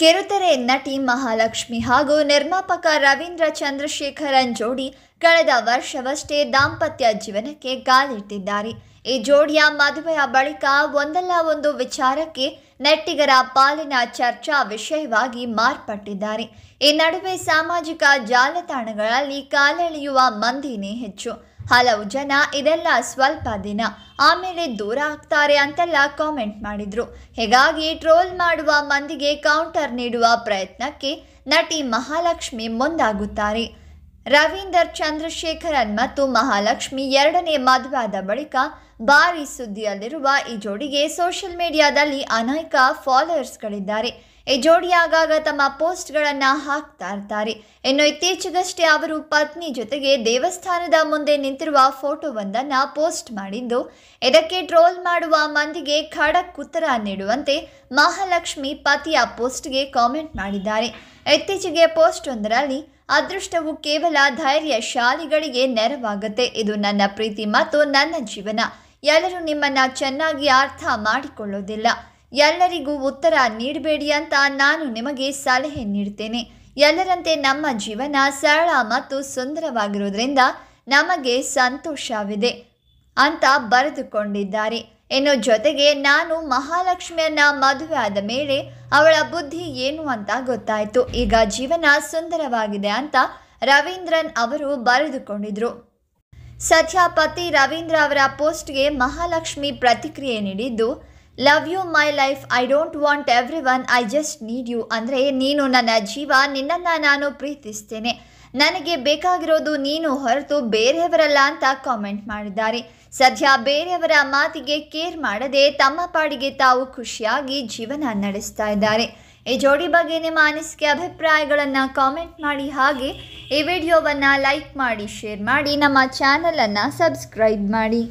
ಕಿರುತೆರೆ ನಟಿ ಮಹಾಲಕ್ಷ್ಮಿ ಹಾಗೂ ನಿರ್ಮಾಪಕ ರವೀಂದ್ರ ಚಂದ್ರಶೇಖರನ್ ಜೋಡಿ ಕಳೆದ ವರ್ಷವಷ್ಟೇ ದಾಂಪತ್ಯ ಜೀವನಕ್ಕೆ ಕಾಲಿಟ್ಟಿದ್ದಾರೆ ಈ ಜೋಡಿಯ ಮದುವೆಯ ಬಳಿಕ ಒಂದಲ್ಲ ಒಂದು ವಿಚಾರಕ್ಕೆ ನೆಟ್ಟಿಗರ ಪಾಲಿನ ಚರ್ಚಾ ವಿಷಯವಾಗಿ ಮಾರ್ಪಟ್ಟಿದ್ದಾರೆ ಈ ನಡುವೆ ಸಾಮಾಜಿಕ ಜಾಲತಾಣಗಳಲ್ಲಿ ಕಾಲೆಳೆಯುವ ಮಂದಿನೇ ಹೆಚ್ಚು ಹಲವು ಜನ ಇದೆಲ್ಲ ಸ್ವಲ್ಪ ದಿನ ಆಮೇಲೆ ದೂರ ಆಗ್ತಾರೆ ಅಂತೆಲ್ಲ ಕಾಮೆಂಟ್ ಮಾಡಿದರು ಹೀಗಾಗಿ ಟ್ರೋಲ್ ಮಾಡುವ ಮಂದಿಗೆ ಕೌಂಟರ್ ನೀಡುವ ಪ್ರಯತ್ನಕ್ಕೆ ನಟಿ ಮಹಾಲಕ್ಷ್ಮಿ ಮುಂದಾಗುತ್ತಾರೆ ರವೀಂದರ್ ಚಂದ್ರಶೇಖರನ್ ಮತ್ತು ಮಹಾಲಕ್ಷ್ಮಿ ಎರಡನೇ ಮದುವಾದ ಬಳಿಕ ಭಾರಿ ಸುದ್ದಿಯಲ್ಲಿರುವ ಈ ಜೋಡಿಗೆ ಸೋಷಿಯಲ್ ಮೀಡಿಯಾದಲ್ಲಿ ಅನೇಕ ಫಾಲೋವರ್ಸ್ಗಳಿದ್ದಾರೆ ಈ ಜೋಡಿ ಆಗಾಗ ತಮ್ಮ ಪೋಸ್ಟ್ಗಳನ್ನು ಹಾಕ್ತಾ ಇರ್ತಾರೆ ಇನ್ನು ಇತ್ತೀಚೆಗಷ್ಟೇ ಅವರು ಪತ್ನಿ ಜೊತೆಗೆ ದೇವಸ್ಥಾನದ ಮುಂದೆ ನಿಂತಿರುವ ಫೋಟೋವೊಂದನ್ನು ಪೋಸ್ಟ್ ಮಾಡಿದ್ದು ಇದಕ್ಕೆ ಟ್ರೋಲ್ ಮಾಡುವ ಮಂದಿಗೆ ಖಡಕ್ ಉತ್ತರ ನೀಡುವಂತೆ ಮಹಾಲಕ್ಷ್ಮಿ ಪತಿಯ ಪೋಸ್ಟ್ಗೆ ಕಾಮೆಂಟ್ ಮಾಡಿದ್ದಾರೆ ಇತ್ತೀಚೆಗೆ ಪೋಸ್ಟ್ ಒಂದರಲ್ಲಿ ಅದೃಷ್ಟವು ಕೇವಲ ಧೈರ್ಯ ಶಾಲಿಗಳಿಗೆ ನೆರವಾಗುತ್ತೆ ಇದು ನನ್ನ ಪ್ರೀತಿ ಮತ್ತು ನನ್ನ ಜೀವನ ಎಲ್ಲರೂ ನಿಮ್ಮನ್ನು ಚೆನ್ನಾಗಿ ಅರ್ಥ ಮಾಡಿಕೊಳ್ಳೋದಿಲ್ಲ ಎಲ್ಲರಿಗೂ ಉತ್ತರ ನೀಡಬೇಡಿ ಅಂತ ನಾನು ನಿಮಗೆ ಸಲಹೆ ನೀಡ್ತೇನೆ ಎಲ್ಲರಂತೆ ನಮ್ಮ ಜೀವನ ಸರಳ ಮತ್ತು ಸುಂದರವಾಗಿರೋದ್ರಿಂದ ನಮಗೆ ಸಂತೋಷವಿದೆ ಅಂತ ಬರೆದುಕೊಂಡಿದ್ದಾರೆ ಇನ್ನು ಜೊತೆಗೆ ನಾನು ಮಹಾಲಕ್ಷ್ಮಿಯನ್ನ ಮದುವೆ ಆದ ಮೇಲೆ ಅವಳ ಬುದ್ಧಿ ಏನು ಅಂತ ಗೊತ್ತಾಯಿತು ಈಗ ಜೀವನ ಸುಂದರವಾಗಿದೆ ಅಂತ ರವೀಂದ್ರನ್ ಅವರು ಬರೆದುಕೊಂಡಿದ್ರು ಸದ್ಯ ಪತಿ ರವೀಂದ್ರ ಅವರ ಪೋಸ್ಟ್ಗೆ ಮಹಾಲಕ್ಷ್ಮಿ ಪ್ರತಿಕ್ರಿಯೆ ನೀಡಿದ್ದು love you my life I don't want everyone I just need you ಅಂದರೆ ನೀನು ನನ್ನ ಜೀವ ನಿನ್ನನ್ನು ನಾನು ಪ್ರೀತಿಸ್ತೇನೆ ನನಗೆ ಬೇಕಾಗಿರೋದು ನೀನು ಹೊರತು ಬೇರೆಯವರಲ್ಲ ಅಂತ ಕಾಮೆಂಟ್ ಮಾಡಿದ್ದಾರೆ ಸದ್ಯ ಬೇರೆಯವರ ಮಾತಿಗೆ ಕೇರ್ ಮಾಡದೆ ತಮ್ಮ ಪಾಡಿಗೆ ತಾವು ಖುಷಿಯಾಗಿ ಜೀವನ ನಡೆಸ್ತಾ ಇದ್ದಾರೆ ಈ ಜೋಡಿ ಬಗ್ಗೆ ನಿಮ್ಮ ಅನಿಸಿಕೆ ಅಭಿಪ್ರಾಯಗಳನ್ನು ಕಾಮೆಂಟ್ ಮಾಡಿ ಹಾಗೆ ಈ ವಿಡಿಯೋವನ್ನು ಲೈಕ್ ಮಾಡಿ ಶೇರ್ ಮಾಡಿ ನಮ್ಮ ಚಾನಲನ್ನು ಸಬ್ಸ್ಕ್ರೈಬ್ ಮಾಡಿ